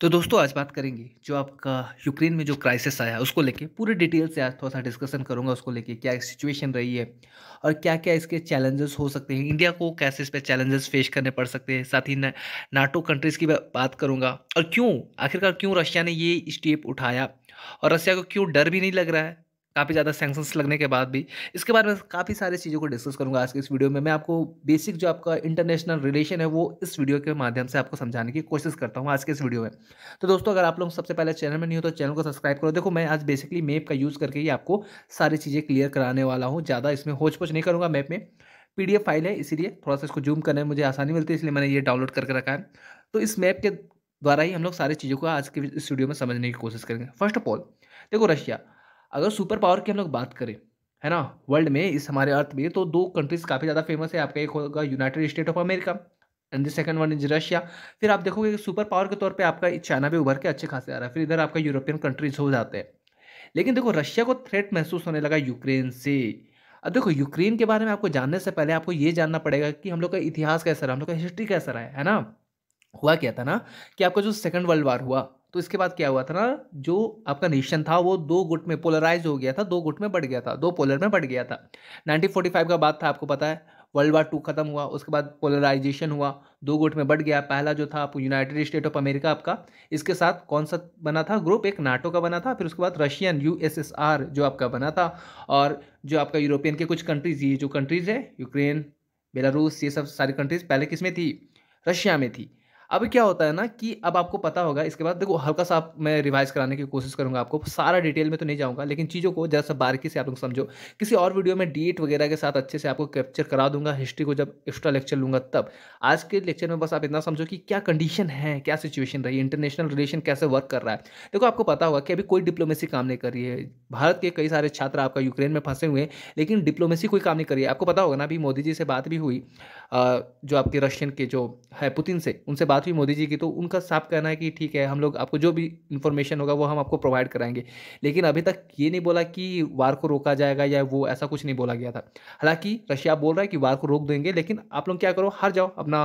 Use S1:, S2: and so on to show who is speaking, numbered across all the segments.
S1: तो दोस्तों आज बात करेंगे जो आपका यूक्रेन में जो क्राइसिस आया उसको लेके पूरे डिटेल से आज थोड़ा सा डिस्कशन करूंगा उसको लेके क्या सिचुएशन रही है और क्या क्या इसके चैलेंजेस हो सकते हैं इंडिया को कैसे इस पर चैलेंजेस फेस करने पड़ सकते हैं साथ ही ना, नाटो कंट्रीज़ की बात करूँगा और क्यों आखिरकार क्यों रशिया ने ये स्टेप उठाया और रशिया को क्यों डर भी नहीं लग रहा है काफ़ी ज़्यादा सेंक्शंस लगने के बाद भी इसके बारे में काफ़ी सारी चीज़ों को डिस्कस करूँगा आज के इस वीडियो में मैं आपको बेसिक जो आपका इंटरनेशनल रिलेशन है वो इस वीडियो के माध्यम से आपको समझाने की कोशिश करता हूँ आज के इस वीडियो में तो दोस्तों अगर आप लोग सबसे पहले चैनल में नहीं हो तो चैनल को सब्सक्राइब करो देखो मैं आज बेसिकली मैप का यूज़ करके ही आपको सारी चीज़ें क्लियर कराने वाला हूँ ज़्यादा इसमें होच पोच नहीं करूँगा मैप में पी फाइल है इसीलिए थोड़ा सा इसको जूम करने में मुझे आसानी मिलती है इसलिए मैंने ये डाउनलोड करके रखा है तो इस मैप के द्वारा ही हम लोग सारी चीज़ों को आज के इस वीडियो में समझने की कोशिश करेंगे फर्स्ट ऑफ ऑल देखो रशिया अगर सुपर पावर की हम लोग बात करें है ना वर्ल्ड में इस हमारे अर्थ में तो दो कंट्रीज काफ़ी ज़्यादा फेमस है आपका एक होगा United State of America and the second one is Russia फिर आप देखोगे सुपर पावर के तौर पे आपका चाइना भी उभर के अच्छे खासे आ रहा है फिर इधर आपका यूरोपियन कंट्रीज हो जाते हैं लेकिन देखो रशिया को थ्रेट महसूस होने लगा यूक्रेन से अब देखो यूक्रेन के बारे में आपको जानने से पहले आपको ये जानना पड़ेगा कि हम लोग का इतिहास कैसा रहा हम लोग का हिस्ट्री कैसा रहा है ना हुआ क्या था ना कि आपका जो सेकंड वर्ल्ड वार हुआ तो इसके बाद क्या हुआ था ना जो आपका नेशन था वो दो गुट में पोलराइज हो गया था दो गुट में बढ़ गया था दो पोलर में बढ़ गया था 1945 का बात था आपको पता है वर्ल्ड वार टू खत्म हुआ उसके बाद पोलराइजेशन हुआ दो गुट में बढ़ गया पहला जो था यूनाइटेड स्टेट ऑफ अमेरिका आपका इसके साथ कौन सा बना था ग्रुप एक नाटो का बना था फिर उसके बाद रशियन यूएसएसआर जो आपका बना था और जो आपका यूरोपियन के कुछ कंट्रीज ये जो कंट्रीज है यूक्रेन बेलारूस ये सब सारी कंट्रीज पहले किस में थी रशिया में थी अब क्या होता है ना कि अब आपको पता होगा इसके बाद देखो हल्का सा मैं रिवाइज कराने की कोशिश करूंगा आपको सारा डिटेल में तो नहीं जाऊंगा लेकिन चीज़ों को जैसा बारीकी से आप लोग समझो किसी और वीडियो में डेट वगैरह के साथ अच्छे से आपको कैप्चर करा दूंगा हिस्ट्री को जब एक्स्ट्रा लेक्चर लूंगा तब आज के लेक्चर में बस आप इतना समझो कि क्या कंडीशन है क्या सिचुएशन रही इंटरनेशनल रिलेशन कैसे वर्क कर रहा है देखो आपको पता होगा कि अभी कोई डिप्लोमेसी काम नहीं कर रही है भारत के कई सारे छात्र आपका यूक्रेन में फंसे हुए हैं लेकिन डिप्लोमेसी कोई काम नहीं कर रही है आपको पता होगा ना अभी मोदी जी से बात भी हुई जो आपके रशियन के जो है पुतिन से उनसे बात बात हुई मोदी जी की तो उनका साफ कहना है कि ठीक है हम लोग आपको जो भी इन्फॉर्मेशन होगा वो हम आपको प्रोवाइड कराएंगे लेकिन अभी तक ये नहीं बोला कि वार को रोका जाएगा या वो ऐसा कुछ नहीं बोला गया था हालांकि रशिया बोल रहा है कि वार को रोक देंगे लेकिन आप लोग क्या करो हार जाओ अपना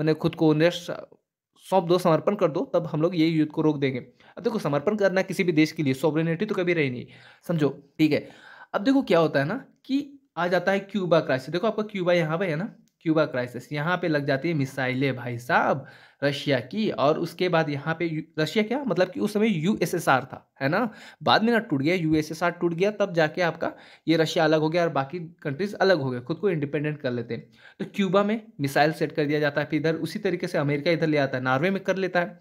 S1: मैंने खुद को निरस्त सौंप दो समर्पण कर दो तब हम लोग ये युद्ध को रोक देंगे अब देखो समर्पण करना किसी भी देश के लिए सॉवरेनिटी तो कभी रही नहीं समझो ठीक है अब देखो क्या होता है ना कि आ जाता है क्यूबा क्राइसिस देखो आपका क्यूबा यहाँ पर है ना क्यूबा क्राइसिस यहाँ पे लग जाती है मिसाइलें भाई साहब रशिया की और उसके बाद यहाँ पे रशिया क्या मतलब कि उस समय यूएसएसआर था है ना बाद में ना टूट गया यूएसएसआर टूट गया तब जाके आपका ये रशिया अलग हो गया और बाकी कंट्रीज अलग हो गए खुद को इंडिपेंडेंट कर लेते हैं तो क्यूबा में मिसाइल सेट कर दिया जाता है फिर इधर उसी तरीके से अमेरिका इधर ले आता है नॉर्वे में कर लेता है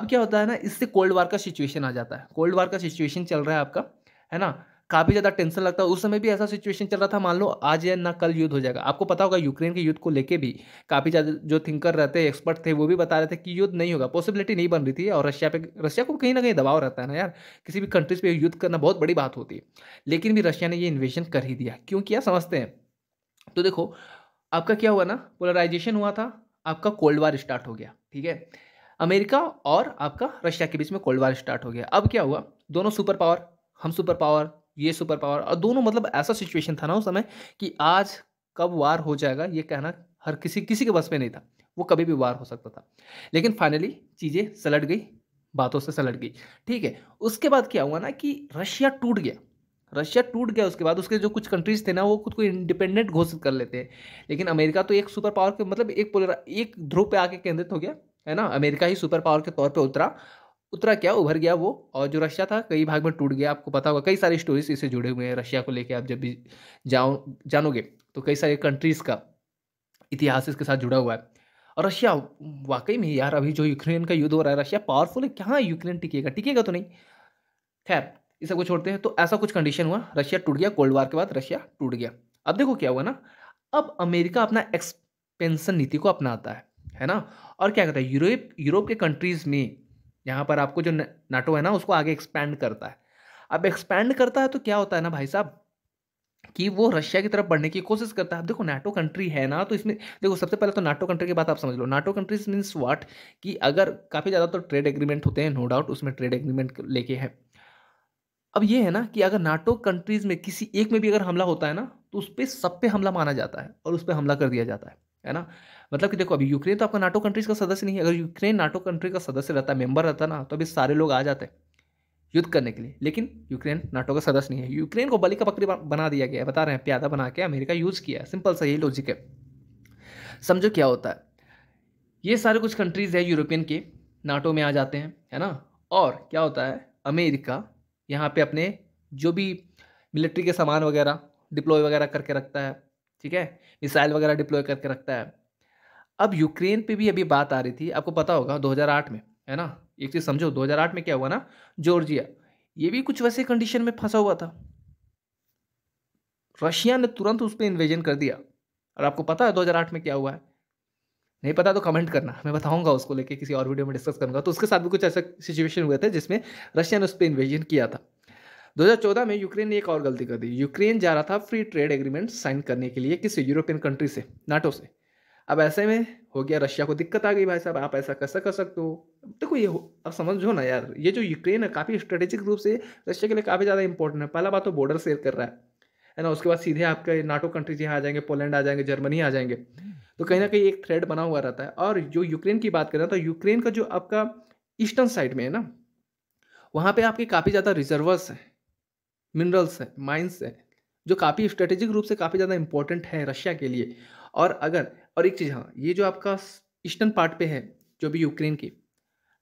S1: अब क्या होता है ना इससे कोल्ड वार का सिचुएशन आ जाता है कोल्ड वार का सिचुएशन चल रहा है आपका है ना काफी ज्यादा टेंशन लगता है उस समय भी ऐसा सिचुएशन चल रहा था मान लो आज या ना कल युद्ध हो जाएगा आपको पता होगा यूक्रेन के युद्ध को लेके भी काफी ज्यादा जो थिंकर रहते एक्सपर्ट थे वो भी बता रहे थे कि युद्ध नहीं होगा पॉसिबिलिटी नहीं बन रही थी और रशिया पे रशिया को कहीं ना कहीं दबाव रहता है ना यार किसी भी कंट्रीज पर युद्ध करना बहुत बड़ी बात होती है लेकिन भी रशिया ने ये इन्वेशन कर ही दिया क्यों किया समझते हैं तो देखो आपका क्या हुआ ना पोलराइजेशन हुआ था आपका कोल्ड वार स्टार्ट हो गया ठीक है अमेरिका और आपका रशिया के बीच में कोल्ड वार स्टार्ट हो गया अब क्या हुआ दोनों सुपर पावर हम सुपर पावर ये सुपर पावर और दोनों मतलब ऐसा सिचुएशन था ना उस समय कि आज कब वार हो जाएगा ये कहना हर किसी किसी के बस में नहीं था वो कभी भी वार हो सकता था लेकिन फाइनली चीज़ें सलट गई बातों से सलट गई ठीक है उसके बाद क्या हुआ ना कि रशिया टूट गया रशिया टूट गया उसके बाद उसके जो कुछ कंट्रीज थे ना वो खुद को इंडिपेंडेंट घोषित कर लेते हैं लेकिन अमेरिका तो एक सुपर पावर के मतलब एक एक ध्रुव पे आके केंद्रित हो गया है ना अमेरिका ही सुपर पावर के तौर पे उतरा उतरा क्या उभर गया वो और जो रशिया था कई भाग में टूट गया आपको पता होगा कई सारे स्टोरीज इससे जुड़े हुए हैं रशिया को लेकर आप जब भी जाओ जानोगे तो कई सारे कंट्रीज़ का इतिहास इसके साथ जुड़ा हुआ है और रशिया वाकई में यार अभी जो यूक्रेन का युद्ध हो रहा है रशिया पावरफुल है कहाँ यूक्रेन टिकेगा टिकेगा तो नहीं खैर इसे को छोड़ते हैं तो ऐसा कुछ कंडीशन हुआ रशिया टूट गया कोल्ड वार के बाद रशिया टूट गया अब देखो क्या हुआ ना अब अमेरिका अपना एक्सपेंशन नीति को अपनाता है है ना और क्या कहता है यूरोप यूरोप के कंट्रीज़ में यहाँ पर आपको जो नाटो है ना उसको आगे एक्सपैंड करता है अब एक्सपैंड करता है तो क्या होता है ना भाई साहब कि वो रशिया की तरफ बढ़ने की कोशिश करता है अब देखो नाटो कंट्री है ना तो इसमें देखो सबसे पहले तो नाटो कंट्री की बात आप समझ लो नाटो कंट्रीज मीन्स वाट कि अगर काफ़ी ज़्यादा तो ट्रेड एग्रीमेंट होते हैं नो डाउट उसमें ट्रेड एग्रीमेंट लेके है अब ये है ना कि अगर नाटो कंट्रीज़ में किसी एक में भी अगर हमला होता है ना तो उस पर सब पे हमला माना जाता है और उस पर हमला कर दिया जाता है है ना मतलब कि देखो अभी यूक्रेन तो आपका नाटो कंट्रीज का सदस्य नहीं है अगर यूक्रेन नाटो कंट्री का सदस्य रहता मेंबर रहता ना तो अभी सारे लोग आ जाते युद्ध करने के लिए लेकिन यूक्रेन नाटो का सदस्य नहीं है यूक्रेन को बलि का बकरी बना दिया गया है बता रहे हैं प्यादा बना के अमेरिका यूज़ किया है सिंपल सा यही लॉजिक है समझो क्या होता है ये सारे कुछ कंट्रीज़ है यूरोपियन के नाटो में आ जाते हैं है ना और क्या होता है अमेरिका यहाँ पे अपने जो भी मिलिट्री के सामान वगैरह डिप्लॉय वगैरह करके रखता है ठीक है मिसाइल वगैरह डिप्लॉय करके रखता है अब यूक्रेन पे भी अभी बात आ रही थी आपको पता होगा 2008 में है ना एक चीज़ समझो 2008 में क्या हुआ ना जॉर्जिया ये भी कुछ वैसे कंडीशन में फंसा हुआ था रशिया ने तुरंत उस पर इन्वेजन कर दिया और आपको पता है 2008 में क्या हुआ है नहीं पता तो कमेंट करना मैं बताऊंगा उसको लेके किसी और वीडियो में डिस्कस करूंगा तो उसके साथ भी कुछ ऐसा सिचुएशन हुआ था जिसमें रशिया ने उस पर इन्वेजन किया था 2014 में यूक्रेन ने एक और गलती कर दी यूक्रेन जा रहा था फ्री ट्रेड एग्रीमेंट साइन करने के लिए किसी यूरोपियन कंट्री से नाटो से अब ऐसे में हो गया रशिया को दिक्कत आ गई भाई साहब आप ऐसा कैसा कर सकते हो देखो ये हो अब समझो ना यार ये जो यूक्रेन है काफ़ी स्ट्रेटेजिक रूप से रशिया के लिए काफ़ी ज़्यादा इंपॉर्टेंट है पहला बात तो बॉर्डर शेयर कर रहा है है ना उसके बाद सीधे आपके नाटो कंट्रीज यहाँ आ जाएंगे पोलैंड आ जाएंगे जर्मनी आ जाएंगे तो कहीं ना कहीं एक थ्रेड बना हुआ रहता है और जो यूक्रेन की बात करें तो यूक्रेन का जो आपका ईस्टर्न साइड में है ना वहाँ पे आपके काफ़ी ज़्यादा रिजर्वर्स हैं मिनरल्स हैं माइंस हैं जो काफ़ी स्ट्रेटेजिक रूप से काफ़ी ज़्यादा इंपॉर्टेंट है रशिया के लिए और अगर और एक चीज़ हाँ ये जो आपका ईस्टर्न पार्ट पे है जो भी यूक्रेन की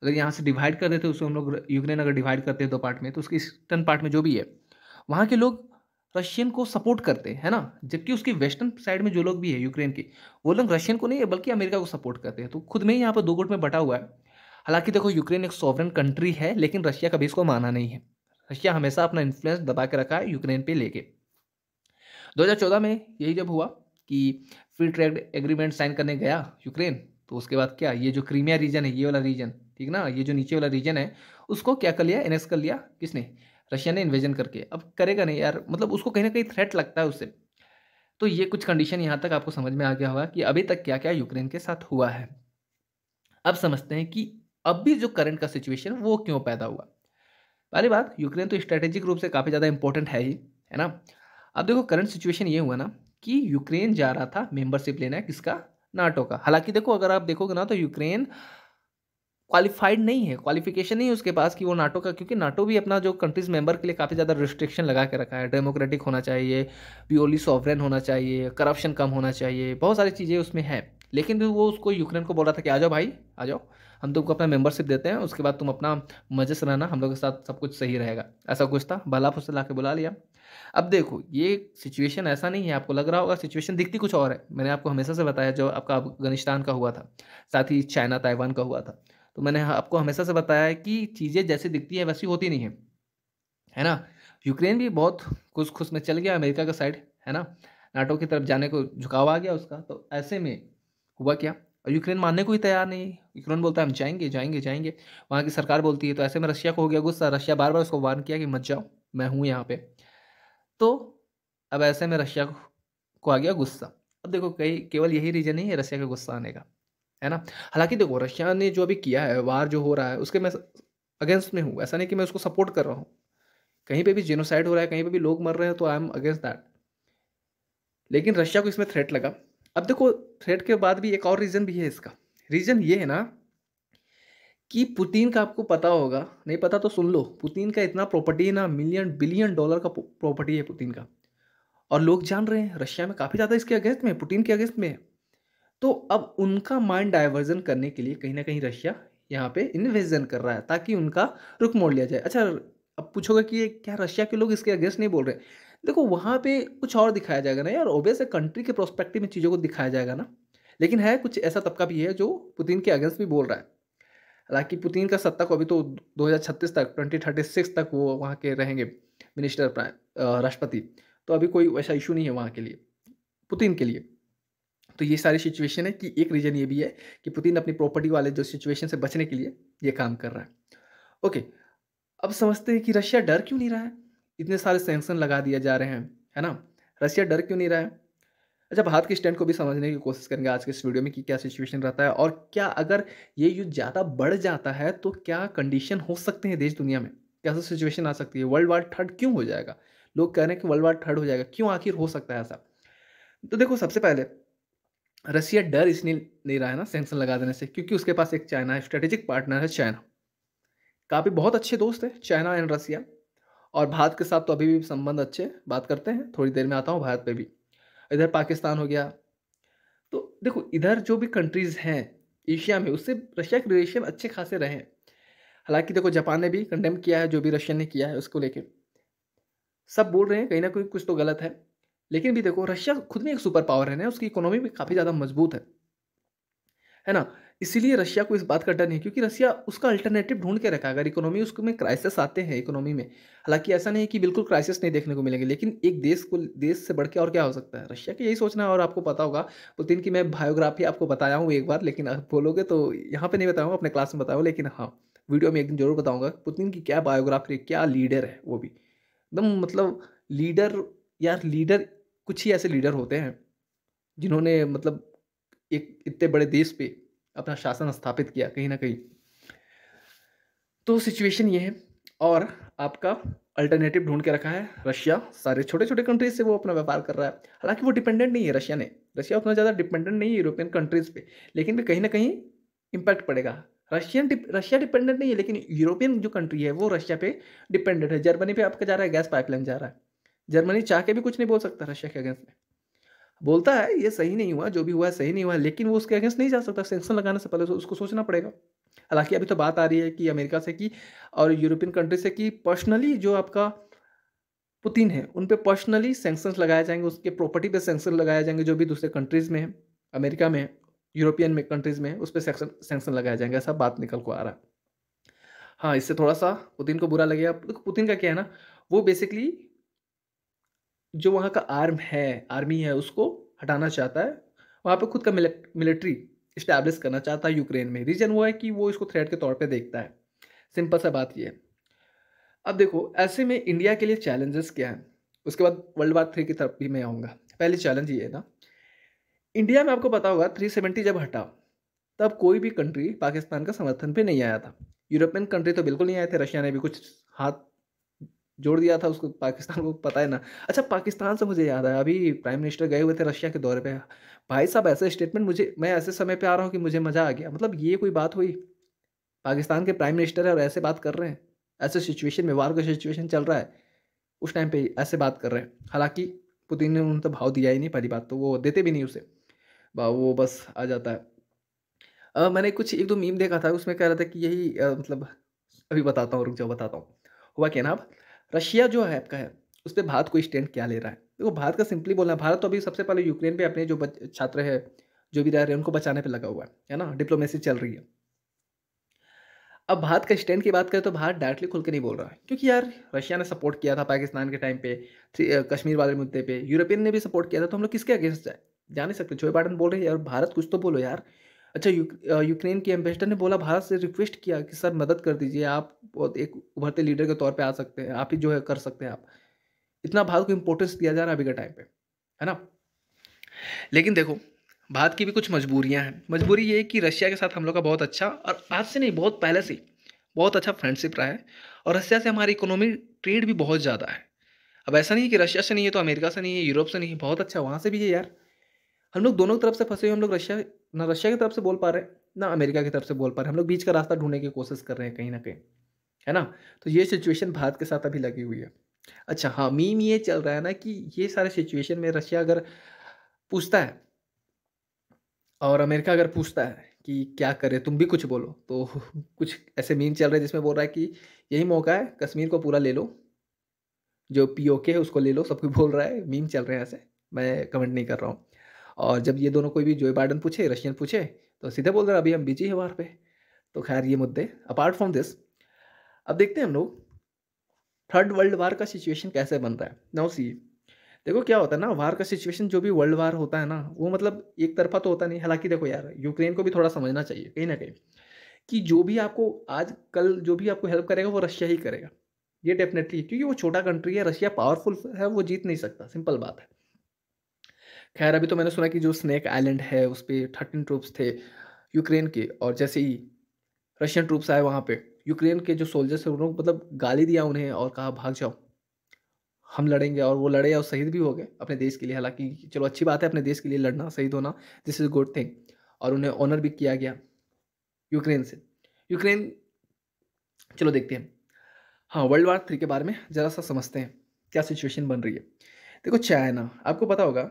S1: अगर यहाँ से डिवाइड कर देते उसको हम लोग यूक्रेन अगर डिवाइड करते हैं दो पार्ट में तो उसके ईस्टर्न पार्ट में जो भी है वहाँ के लोग रशियन को सपोर्ट करते हैं ना जबकि उसकी वेस्टर्न साइड में जो लोग भी है यूक्रेन के वो लोग रशियन को नहीं है बल्कि अमेरिका को सपोर्ट करते हैं तो खुद में ही यहाँ पर दो गुट में बटा हुआ है हालांकि देखो यूक्रेन एक सॉवरन कंट्री है लेकिन रशिया कभी इसको माना नहीं है रशिया हमेशा अपना इन्फ्लुएंस दबा के रखा है यूक्रेन पे लेके 2014 में यही जब हुआ कि फ्री ट्रेड एग्रीमेंट साइन करने गया यूक्रेन तो उसके बाद क्या ये जो क्रीमिया रीजन है ये वाला रीजन ठीक ना ये जो नीचे वाला रीजन है उसको क्या कर लिया एनेक्स कर लिया किसने रशिया ने इन्वेजन करके अब करेगा नहीं यार मतलब उसको कहीं ना कहीं थ्रेट लगता है उससे तो ये कुछ कंडीशन यहाँ तक आपको समझ में आ गया होगा कि अभी तक क्या क्या यूक्रेन के साथ हुआ है अब समझते हैं कि अब भी जो करंट का सिचुएशन वो क्यों पैदा हुआ पहली बात यूक्रेन तो स्ट्रेटेजिक रूप से काफ़ी ज़्यादा इंपॉर्टेंट है ही है ना अब देखो करंट सिचुएशन ये हुआ ना कि यूक्रेन जा रहा था मेंबरशिप लेना है किसका नाटो का हालांकि देखो अगर आप देखोगे ना तो यूक्रेन क्वालिफाइड नहीं है क्वालिफिकेशन नहीं है उसके पास कि वो नाटो का क्योंकि नाटो भी अपना जो कंट्रीज मेंबर के लिए काफ़ी ज़्यादा रिस्ट्रिक्शन लगा के रखा है डेमोक्रेटिक होना चाहिए प्योरली सॉवरेन होना चाहिए करप्शन कम होना चाहिए बहुत सारी चीज़ें उसमें है लेकिन वो उसको यूक्रेन को बोल रहा था कि आ जाओ भाई आ जाओ हम तुमको अपना मेंबरशिप देते हैं उसके बाद तुम अपना मजे से रहना हम लोग के साथ सब कुछ सही रहेगा ऐसा कुछ था भला फुसला के बुला लिया अब देखो ये सिचुएशन ऐसा नहीं है आपको लग रहा होगा सिचुएशन दिखती कुछ और है मैंने आपको हमेशा से बताया जो आपका अफगानिस्तान का हुआ था साथ ही चाइना ताइवान का हुआ था तो मैंने हाँ, आपको हमेशा से बताया है कि चीज़ें जैसी दिखती है वैसी होती नहीं है है ना यूक्रेन भी बहुत खुश खुश में चल गया अमेरिका का साइड है ना नाटो की तरफ जाने को झुकाव आ गया उसका तो ऐसे में हुआ क्या और यूक्रेन मानने को ही तैयार नहीं यूक्रेन बोलता है हम जाएंगे जाएंगे जाएंगे वहाँ की सरकार बोलती है तो ऐसे में रशिया को हो गया गुस्सा रशिया बार बार उसको वार्न किया कि मत जाओ मैं हूँ यहाँ पर तो अब ऐसे में रशिया को आ गया गुस्सा अब देखो कई केवल यही रीज़न नहीं है रशिया का गुस्सा आने का है ना हालांकि देखो रशिया ने जो अभी किया है वार जो हो रहा है उसके मैं अगेंस्ट में हूँ ऐसा नहीं कि मैं उसको सपोर्ट कर रहा हूँ कहीं पे भी जेनोसाइड हो रहा है कहीं पे भी लोग मर रहे हैं तो आई एम अगेंस्ट दैट लेकिन रशिया को इसमें थ्रेट लगा अब देखो थ्रेट के बाद भी एक और रीज़न भी है इसका रीज़न ये है ना कि पुतिन का आपको पता होगा नहीं पता तो सुन लो पुतिन का इतना प्रॉपर्टी है ना मिलियन बिलियन डॉलर का प्रॉपर्टी है पुतिन का और लोग जान रहे हैं रशिया में काफ़ी ज़्यादा इसके अगेंस्ट में पुतिन के अगेंस्ट में तो अब उनका माइंड डाइवर्जन करने के लिए कहीं ना कहीं रशिया यहाँ पे इन्वेजन कर रहा है ताकि उनका रुख मोड़ लिया जाए अच्छा अब पूछोगे कि क्या रशिया के लोग इसके अगेंस्ट नहीं बोल रहे देखो वहाँ पे कुछ और दिखाया जाएगा ना यार ओबियस कंट्री के प्रोस्पेक्टिव में चीज़ों को दिखाया जाएगा ना लेकिन है कुछ ऐसा तबका भी है जो पुतिन के अगेंस्ट भी बोल रहा है हालांकि पुतिन का सत्ता को अभी तो 2036 तक 2036 तक वो वहाँ के रहेंगे मिनिस्टर राष्ट्रपति तो अभी कोई वैसा इशू नहीं है वहाँ के लिए पुतिन के लिए तो ये सारी सिचुएशन है कि एक रीज़न ये भी है कि पुतिन अपनी प्रॉपर्टी वाले जो सिचुएशन से बचने के लिए ये काम कर रहा है ओके अब समझते हैं कि रशिया डर क्यों नहीं रहा है इतने सारे सेंक्शन लगा दिया जा रहे हैं है ना रशिया डर क्यों नहीं रहा है अच्छा भारत के स्टैंड को भी समझने की कोशिश करेंगे आज के इस वीडियो में कि क्या सिचुएशन रहता है और क्या अगर ये युद्ध ज़्यादा बढ़ जाता है तो क्या कंडीशन हो सकते हैं देश दुनिया में कैसा सिचुएशन आ सकती है वर्ल्ड वार थर्ड क्यों हो जाएगा लोग कह रहे हैं कि वर्ल्ड वार थर्ड हो जाएगा क्यों आखिर हो सकता है ऐसा तो देखो सबसे पहले रसिया डर इसलिए नहीं रहा है ना सेंक्शन लगा देने से क्योंकि उसके पास एक चाइना है स्ट्रेटेजिक पार्टनर है चाइना काफ़ी बहुत अच्छे दोस्त है चाइना एंड रसिया और भारत के साथ तो अभी भी संबंध अच्छे बात करते हैं थोड़ी देर में आता हूँ भारत पर भी इधर पाकिस्तान हो गया तो देखो इधर जो भी कंट्रीज़ हैं एशिया में उससे रशिया के रिलेशन अच्छे खासे रहे हालांकि देखो जापान ने भी कंडेम किया है जो भी रशिया ने किया है उसको लेके सब बोल रहे हैं कहीं ना कहीं कुछ तो गलत है लेकिन भी देखो रशिया खुद में एक सुपर पावर है ना उसकी इकोनॉमी भी काफ़ी ज़्यादा मजबूत है है ना इसीलिए रशिया को इस बात का डर नहीं क्योंकि रशिया उसका अल्टरनेटिव ढूंढ के रखा अगर इकोनॉमी उसमें क्राइसिस आते हैं इकोनॉमी में हालांकि ऐसा नहीं कि बिल्कुल क्राइसिस नहीं देखने को मिलेंगे लेकिन एक देश को देश से बढ़ के और क्या हो सकता है रशिया का यही सोचना है और आपको पता होगा पुतिन की मैं बायोग्राफी आपको बताया हूँ एक बार लेकिन आप बोलोगे तो यहाँ पर नहीं बताऊँगा अपने क्लास में बताऊँ लेकिन हाँ वीडियो में एक दिन जरूर बताऊँगा पुतिन की क्या बायोग्राफी क्या लीडर है वो भी एकदम मतलब लीडर यार लीडर कुछ ही ऐसे लीडर होते हैं जिन्होंने मतलब एक इतने बड़े देश पे अपना शासन स्थापित किया कहीं ना कहीं तो सिचुएशन ये है और आपका अल्टरनेटिव ढूंढ के रखा है रशिया सारे छोटे छोटे कंट्रीज से वो अपना व्यापार कर रहा है हालांकि वो डिपेंडेंट नहीं है रशिया ने रशिया उतना ज़्यादा डिपेंडेंट नहीं है यूरोपियन कंट्रीज़ पे लेकिन भी कहीं ना कहीं इम्पैक्ट पड़ेगा रशियन डिप रशिया डिपेंडेंट नहीं है लेकिन यूरोपियन जो कंट्री है वो रशिया पे डिपेंडेंट है जर्मनी पे आपका जा रहा है गैस पाइपलाइन जा रहा है जर्मनी चाह के भी कुछ नहीं बोल सकता रशिया के अगेंस्ट में बोलता है ये सही नहीं हुआ जो भी हुआ सही नहीं हुआ लेकिन वो उसके अगेंस्ट नहीं जा सकता सेंक्शन लगाने से पहले उसको सोचना पड़ेगा हालांकि अभी तो बात आ रही है कि अमेरिका से कि और यूरोपियन कंट्री से कि पर्सनली जो आपका पुतिन है उन पर पर्सनली सेंक्शन लगाए जाएंगे उसके प्रॉपर्टी पर सेंक्शन लगाए जाएंगे जो भी दूसरे कंट्रीज़ में है अमेरिका में यूरोपियन में कंट्रीज़ में उस पर सेक्शन सेंक्शन लगाए जाएंगे ऐसा बात निकल को आ रहा है हाँ इससे थोड़ा सा पुतिन को बुरा लगेगा पुतिन का क्या है ना वो बेसिकली जो वहाँ का आर्म है आर्मी है उसको हटाना चाहता है वहाँ पर खुद का मिलिट्री इस्टेब्लिश करना चाहता है यूक्रेन में रीज़न वो है कि वो इसको थ्रेट के तौर पर देखता है सिंपल सा बात यह है अब देखो ऐसे में इंडिया के लिए चैलेंजेस क्या हैं उसके बाद वर्ल्ड वार थ्री की तरफ भी मैं आऊँगा पहले चैलेंज ये है ना इंडिया में आपको पता होगा थ्री सेवेंटी जब हटा तब कोई भी कंट्री पाकिस्तान का समर्थन पे नहीं आया था यूरोपियन कंट्री तो बिल्कुल नहीं आए थे रशिया ने भी कुछ हाथ जोड़ दिया था उसको पाकिस्तान को पता है ना अच्छा पाकिस्तान से मुझे याद आया अभी प्राइम मिनिस्टर गए हुए थे रशिया के दौरे पे भाई साहब ऐसे स्टेटमेंट मुझे मैं ऐसे समय पे आ रहा हूँ कि मुझे मज़ा आ गया मतलब ये कोई बात हुई पाकिस्तान के प्राइम मिनिस्टर है और ऐसे बात कर रहे हैं ऐसे सिचुएशन में वार का सिचुएशन चल रहा है उस टाइम पे ऐसे बात कर रहे हैं हालांकि पुतिन ने उन्हें तो भाव दिया ही नहीं पहली बात तो वो देते भी नहीं उसे वो बस आ जाता है आ, मैंने कुछ एक दो मीम देखा था उसमें कह रहा था कि यही आ, मतलब अभी बताता हूँ रुक जाओ बताता हूँ हुआ क्या ना रशिया जो है आपका है उस पर भारत को स्टैंड क्या ले रहा है देखो भारत का सिंपली बोलना है भारत तो अभी सबसे पहले यूक्रेन पे अपने जो छात्र है जो भी रह रहे हैं उनको बचाने पे लगा हुआ है है ना डिप्लोमेसी चल रही है अब भारत का स्टैंड की बात करें तो भारत डायरेक्टली खुल के नहीं बोल रहा है क्योंकि यार रशिया ने सपोर्ट किया था पाकिस्तान के टाइम पे कश्मीर वाले मुद्दे पे यूरोपियन ने भी सपोर्ट किया था तो हम लोग किसके अगेंस्ट जाए जा नहीं सकते जो बाइडन बोल रहे हैं यार भारत कुछ तो बोलो यार अच्छा यूक, यूक्रेन के एम्बेसडर ने बोला भारत से रिक्वेस्ट किया कि सर मदद कर दीजिए आप बहुत एक उभरते लीडर के तौर पे आ सकते हैं आप ही जो है कर सकते हैं आप इतना भारत को इम्पोर्टेंस दिया जा रहा है अभी के टाइम पे है ना लेकिन देखो भारत की भी कुछ मजबूरियां हैं मजबूरी ये है कि रशिया के साथ हम लोग का बहुत अच्छा और आज से नहीं बहुत पहले से बहुत अच्छा फ्रेंडशिप रहा है और रशिया से हमारी इकोनॉमी ट्रेड भी बहुत ज़्यादा है अब ऐसा नहीं है कि रशिया से नहीं है तो अमेरिका से नहीं है यूरोप से नहीं है बहुत अच्छा वहाँ से भी है यार हम लोग दोनों तरफ से फंसे हुए हम लोग रशिया ना रशिया की तरफ से बोल पा रहे हैं ना अमेरिका की तरफ से बोल पा रहे हम लोग बीच का रास्ता ढूंढने की कोशिश कर रहे हैं कहीं ना कहीं है ना तो ये सिचुएशन भारत के साथ अभी लगी हुई है अच्छा हाँ मीम ये चल रहा है ना कि ये सारे सिचुएशन में रशिया अगर पूछता है और अमेरिका अगर पूछता है कि क्या करे तुम भी कुछ बोलो तो कुछ ऐसे मीम चल रहे हैं जिसमें बोल रहा है कि यही मौका है कश्मीर को पूरा ले लो जो पीओके है उसको ले लो सब कुछ बोल रहा है मीम चल रहे हैं ऐसे मैं कमेंट नहीं कर रहा हूँ और जब ये दोनों कोई भी जो बाइडन पूछे रशियन पूछे तो सीधे बोल रहे अभी हम बिजी है वार पे तो खैर ये मुद्दे अपार्ट फ्रॉम दिस अब देखते हैं हम लोग थर्ड वर्ल्ड वार का सिचुएशन कैसे बनता है नाउ सी देखो क्या होता है ना वार का सिचुएशन जो भी वर्ल्ड वार होता है ना वो मतलब एक तरफा तो होता नहीं हालांकि देखो यार यूक्रेन को भी थोड़ा समझना चाहिए कहीं ना कहीं कि जो भी आपको आज कल जो भी आपको हेल्प करेगा वो रशिया ही करेगा ये डेफिनेटली क्योंकि वो छोटा कंट्री है रशिया पावरफुल है वो जीत नहीं सकता सिंपल बात है खैर अभी तो मैंने सुना कि जो स्नैक आइलैंड है उस पर थर्टीन ट्रूप्स थे यूक्रेन के और जैसे ही रशियन ट्रूप्स आए वहाँ पे यूक्रेन के जो सोल्जर्स हैं उन्होंने मतलब गाली दिया उन्हें और कहा भाग जाओ हम लड़ेंगे और वो लड़े और शहीद भी हो गए अपने देश के लिए हालांकि चलो अच्छी बात है अपने देश के लिए लड़ना शहीद होना दिस इज़ गुड थिंग और उन्हें ऑनर भी किया गया यूक्रेन से यूक्रेन चलो देखते हैं हाँ वर्ल्ड वार थ्री के बारे में ज़रा सा समझते हैं क्या सिचुएशन बन रही है देखो चाइना आपको पता होगा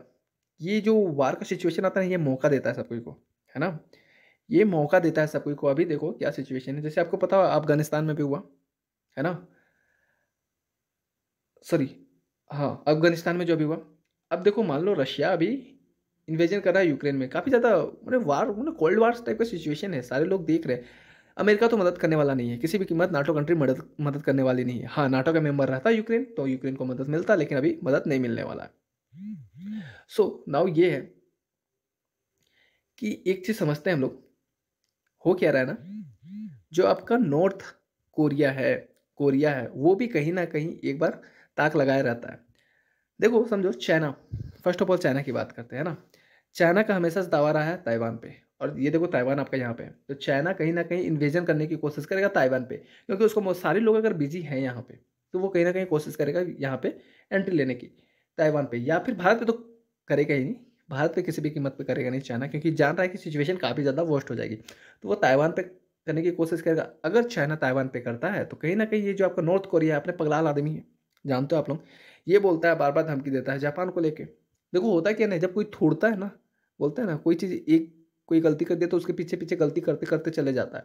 S1: ये जो वार का सिचुएशन आता है ये मौका देता है सबको को है ना ये मौका देता है सबको को अभी देखो क्या सिचुएशन है जैसे आपको पता अफगानिस्तान में भी हुआ है ना सॉरी हाँ अफगानिस्तान में जो अभी हुआ अब देखो मान लो रशिया अभी इन्वेजन कर रहा है यूक्रेन में काफ़ी ज़्यादा मतलब वार मतलब कोल्ड वार्स टाइप का सिचुएशन है सारे लोग देख रहे हैं अमेरिका तो मदद करने वाला नहीं है किसी भी कीमत नाटो कंट्री मदद मदद करने वाली नहीं है हाँ नाटो का मेंबर रहता है यूक्रेन तो यूक्रेन को मदद मिलता लेकिन अभी मदद नहीं मिलने वाला है सो so, नाउ ये है कि एक चीज़ समझते हैं हम लोग हो क्या रहा है ना जो आपका नॉर्थ कोरिया है कोरिया है वो भी कहीं ना कहीं एक बार ताक लगाए रहता है देखो समझो China first of all China की बात करते हैं ना चाइना का हमेशा से दावा रहा है ताइवान पे और ये देखो ताइवान आपका यहाँ पे है तो चाइना कहीं ना कहीं इन्वेजन करने की कोशिश करेगा ताइवान पे क्योंकि उसको सारे लोग अगर बिजी हैं यहाँ पे तो वो कहीं ना कहीं कोशिश करेगा यहाँ पे एंट्री लेने की ताइवान पे या फिर भारत पे तो करेगा ही नहीं भारत पे किसी भी कीमत पे करेगा नहीं चाइना क्योंकि जान रहा है कि सिचुएशन काफ़ी ज़्यादा वर्स्ट हो जाएगी तो वो ताइवान पे करने की कोशिश करेगा अगर चाइना ताइवान पे करता है तो कहीं ना कहीं ये जो आपका नॉर्थ कोरिया है अपने पगलाल आदमी है जानते हो आप लोग ये बोलता है बार बार धमकी देता है जापान को लेके देखो होता क्या नहीं जब कोई थोड़ता है ना बोलता है ना कोई चीज़ एक कोई गलती कर दिया तो उसके पीछे पीछे गलती करते करते चले जाता है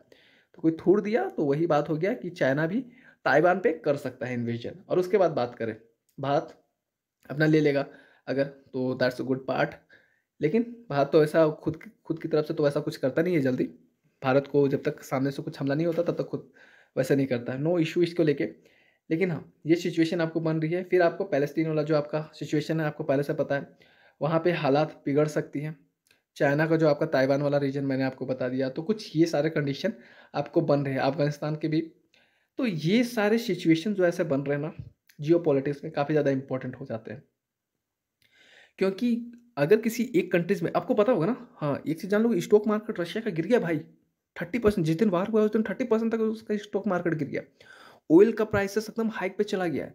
S1: तो कोई थोड़ दिया तो वही बात हो गया कि चाइना भी ताइवान पे कर सकता है इन्वेजन और उसके बाद बात करें भारत अपना ले लेगा अगर तो दैट्स अ गुड पार्ट लेकिन भारत तो ऐसा खुद खुद की तरफ से तो ऐसा कुछ करता नहीं है जल्दी भारत को जब तक सामने से कुछ हमला नहीं होता तब तक खुद वैसा नहीं करता नो इशू इसको लेके लेकिन हाँ ये सिचुएशन आपको बन रही है फिर आपको पैलेस्टीन वाला जो आपका सिचुएशन है आपको पहले से पता है वहाँ पे हालात बिगड़ सकती हैं चाइना का जो आपका ताइवान वाला रीजन मैंने आपको बता दिया तो कुछ ये सारे कंडीशन आपको बन रहे हैं अफगानिस्तान के भी तो ये सारे सिचुएशन जो ऐसे बन रहे हैं ना जियो में काफ़ी ज़्यादा इंपॉर्टेंट हो जाते हैं क्योंकि अगर किसी एक कंट्रीज में आपको पता होगा ना हाँ एक चीज़ जान लो स्टॉक मार्केट रशिया का गिर गया भाई थर्टी परसेंट जिस दिन वार हुआ उस दिन थर्टी परसेंट तक उसका स्टॉक मार्केट गिर गया ऑयल का प्राइसेस एकदम हाइक पे चला गया है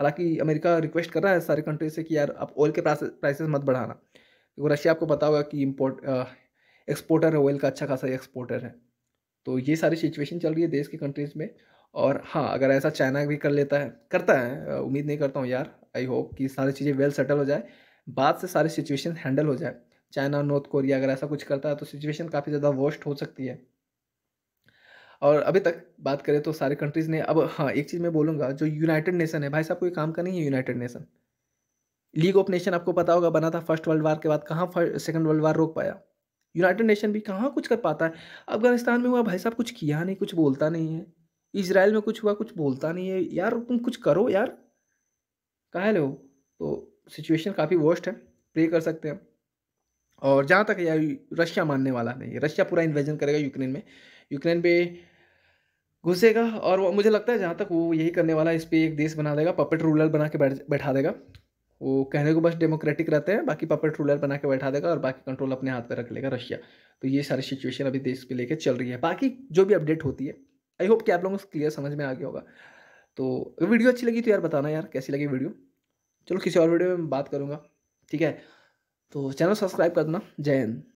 S1: हालांकि अमेरिका रिक्वेस्ट कर रहा है सारे कंट्री से कि यार आप ऑयल के प्राइसेस मत बढ़ाना क्योंकि रशिया आपको पता होगा कि इम्पोर्ट एक्सपोर्टर है ऑयल का अच्छा खासा एक्सपोर्टर है तो ये सारी सिचुएशन चल रही है देश की कंट्रीज़ में और हाँ अगर ऐसा चाइना भी कर लेता है करता है उम्मीद नहीं करता हूँ यार आई होप कि सारी चीज़ें वेल सेटल हो जाए बाद से सारी सिचुएशन हैंडल हो जाए चाइना नॉर्थ कोरिया अगर ऐसा कुछ करता है तो सिचुएशन काफ़ी ज़्यादा वर्स्ट हो सकती है और अभी तक बात करें तो सारे कंट्रीज़ ने अब हाँ एक चीज़ मैं बोलूँगा जो यूनाइटेड नेशन है भाई साहब कोई काम का नहीं है United Nation League of Nation आपको पता होगा बना था फर्स्ट वर्ल्ड वार के बाद कहाँ सेकेंड वर्ल्ड वार रोक पाया यूनाइटेड नेशन भी कहाँ कुछ कर पाता है अफगानिस्तान में हुआ भाई साहब कुछ किया नहीं कुछ बोलता नहीं है इसराइल में कुछ हुआ कुछ बोलता नहीं है यार तुम कुछ करो यार कहा लो तो सिचुएशन काफ़ी वर्स्ट है प्रे कर सकते हैं और जहाँ तक यार रशिया मानने वाला नहीं है रशिया पूरा इन्वेजन करेगा यूक्रेन में यूक्रेन पे घुसेगा और मुझे लगता है जहाँ तक वो यही करने वाला है इस पर एक देश बना देगा पपेट रूलर बना के बैठ बैठा देगा वो कहने को बस डेमोक्रेटिक रहते हैं बाकी पपेट रूलर बना के बैठा देगा और बाकी कंट्रोल अपने हाथ पर रख लेगा रशिया तो ये सारी सिचुएशन अभी देश पे लेके चल रही है बाकी जो भी अपडेट होती है आई होप कि आप लोगों को क्लियर समझ में आ गया होगा तो वीडियो अच्छी लगी तो यार बताना यार कैसी लगी वीडियो चलो किसी और वीडियो में बात करूँगा ठीक है तो चैनल सब्सक्राइब कर देना जय हिंद